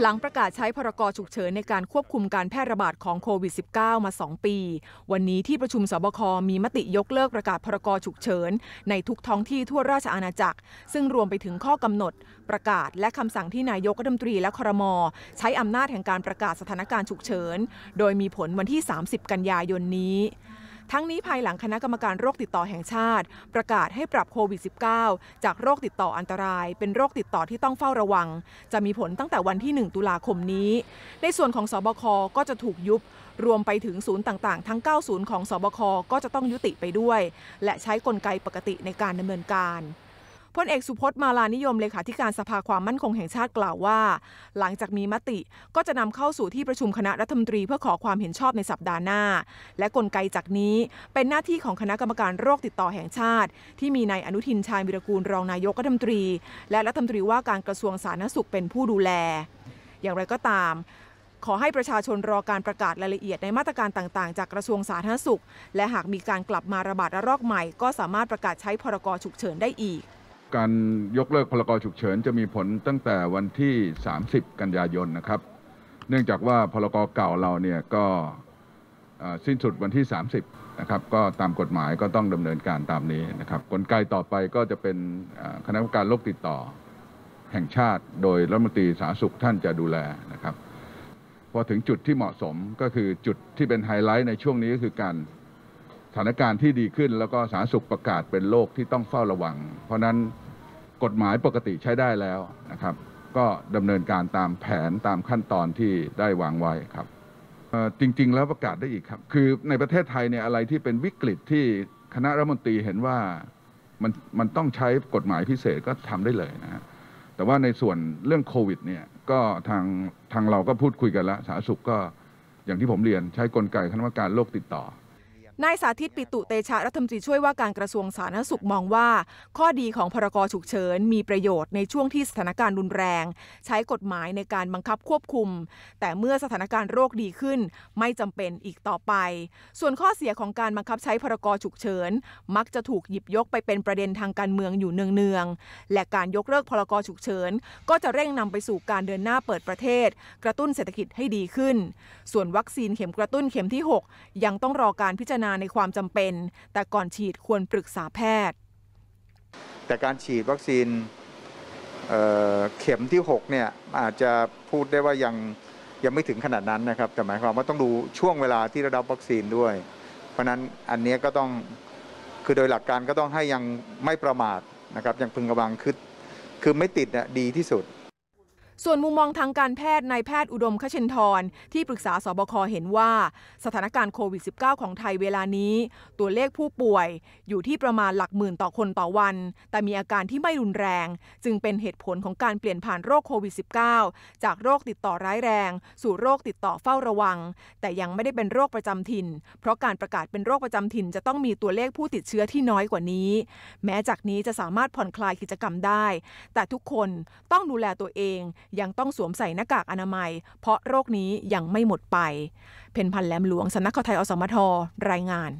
หลังประกาศใช้พรกฉุกเฉินในการควบคุมการแพร่ระบาดของโควิด -19 มา 2 ปี วันนี้ที่ประชุมสบค มีมติยกเลิกประกาศพรกฉุกเฉิน ในทุกท้องที่ทั่วราชอาณาจักร ซึ่งรวมไปถึงข้อกำหนด ประกาศและคำสั่งที่นายกรัฐมนตรีและครม ใช้อำนาจแห่งการประกาศสถานการณ์ฉุกเฉิน โดยมีผลวันที่ 30 กันยายนนี้ทั้งนี้ ภายหลังคณะกรรมการโรคติดต่อแห่งชาติ ประกาศให้ปรับโควิด -19 จากโรคติดต่ออันตราย เป็นโรคติดต่อที่ต้องเฝ้าระวัง จะมีผลตั้งแต่วันที่ 1 ตุลาคมนี้ ในส่วนของสบคก็จะถูกยุบ รวมไปถึงศูนย์ต่างๆ ทั้ง 9 ศูนย์ของสบคก็จะต้องยุติไปด้วย และใช้กลไกปกติในการดำเนินการพลเอกสุพจน์มาลานิยมเลขาธิการสภาความมั่นคงแห่งชาติกล่าวว่า หลังจากมีมติก็จะนำเข้าสู่ที่ประชุมคณะรัฐมนตรีเพื่อขอความเห็นชอบในสัปดาห์หน้า และกลไกจากนี้ เป็นหน้าที่ของคณะกรรมการโรคติดต่อแห่งชาติ ที่มีนายอนุทินชาญวิรกูลรองนายกรัฐมนตรี และรัฐมนตรีว่าการกระทรวงสาธารณสุขเป็นผู้ดูแล อย่างไรก็ตาม ขอให้ประชาชนรอการประกาศรายละเอียดในมาตรการต่างๆ จากกระทรวงสาธารณสุข และหากมีการกลับมาระบาดระลอกใหม่ ก็สามารถประกาศใช้พรกฉุกเฉินได้อีกการยกเลิกพลกฉุกเฉิน จะมีผลตั้งแต่วันที่ 30 กันยายนนะครับ เนื่องจากว่าพลกเก่าเราเนี่ยก็สิ้นสุดวันที่ 30 นะครับ ก็ตามกฎหมายก็ต้องดำเนินการตามนี้นะครับ กลไกต่อไปก็จะเป็นคณะกรรมการโรคติดต่อแห่งชาติโดยรัฐมนตรีสาธารณสุขท่านจะดูแลนะครับพอถึงจุดที่เหมาะสมก็คือจุดที่เป็นไฮไลท์ในช่วงนี้ก็คือการถานการณ์ที่ดีขึ้นแล้วก็สาธารณสุขประกาศเป็นโรคที่ต้องเฝ้าระวัง เพราะนั้นกฎหมายปกติใช้ได้แล้วนะครับก็ดำเนินการตามแผนตามขั้นตอนที่ได้วางไว้ครับจริง ๆ แล้วประกาศได้อีกครับ คือในประเทศไทยเนี่ยอะไรที่เป็นวิกฤตที่คณะรัฐมนตรีเห็นว่ามันมันต้องใช้กฎหมายพิเศษก็ทำได้เลยนะฮะแต่ว่าในส่วนเรื่องโควิดเนี่ยก็ทางทางเราก็พูดคุยกันแล้วสาธารณสุขก็อย่างที่ผมเรียนใช้กลไกคณะกรรมการโรคติดต่อนายสาธิตปิตุเตชะรัฐมนตรีช่วยว่าการกระทรวงสาธารณสุขมองว่า ข้อดีของพรกฉุกเฉินมีประโยชน์ในช่วงที่สถานการณ์รุนแรง ใช้กฎหมายในการบังคับควบคุม แต่เมื่อสถานการณ์โรคดีขึ้นไม่จำเป็นอีกต่อไป ส่วนข้อเสียของการบังคับใช้พรกฉุกเฉินมักจะถูกหยิบยกไปเป็นประเด็นทางการเมืองอยู่เนืองๆและการยกเลิกพรกฉุกเฉินก็จะเร่งนำไปสู่การเดินหน้าเปิดประเทศ กระตุ้นเศรษฐกิจให้ดีขึ้น ส่วนวัคซีนเข็มกระตุ้นเข็มที่ 6 ยังต้องรอการพิจารณาณาในความจำเป็นแต่ก่อนฉีดควรปรึกษาแพทย์ แต่การฉีดวัคซีนเเข็มที่6เนี่ยอาจจะพูดได้ว่ายัง ยังไม่ถึงขนาดนั้นนะครับ แต่หมายความว่าต้องดูช่วงเวลาที่ระดับวัคซีนด้วย เพราะนั้นอันนี้ก็ต้อง คือโดยหลักการก็ต้องให้ยังไม่ประมาทนะครับยังพึงระวังคือคือไม่ติดนะดีที่สุดส่วนมุมมองทางการแพทย์นายแพทย์อุดมคเชนทร ที่ปรึกษาสบคเห็นว่าสถานการณ์โควิด -19 ของไทยเวลานี้ ตัวเลขผู้ป่วย อยู่ที่ประมาณหลักหมื่นต่อคนต่อวัน แต่มีอาการที่ไม่รุนแรงจึงเป็นเหตุผลของการเปลี่ยนผ่านโรคโควิด -19 จากโรคติดต่อร้ายแรง สู่โรคติดต่อเฝ้าระวัง แต่ยังไม่ได้เป็นโรคประจำถิ่น เพราะการประกาศเป็นโรคประจำถิ่นจะต้องมีตัวเลขผู้ติดเชื้อที่น้อยกว่านี้ แม้จากนี้จะสามารถผ่อนคลายกิจกรรมได้ แต่ทุกคนต้องดูแลตัวเองยังต้องสวมใส่หน้ากากอนามัย เพราะโรคนี้ยังไม่หมดไป เพนพันแหลมหลวง สนักข่าวไทยอสมท รายงาน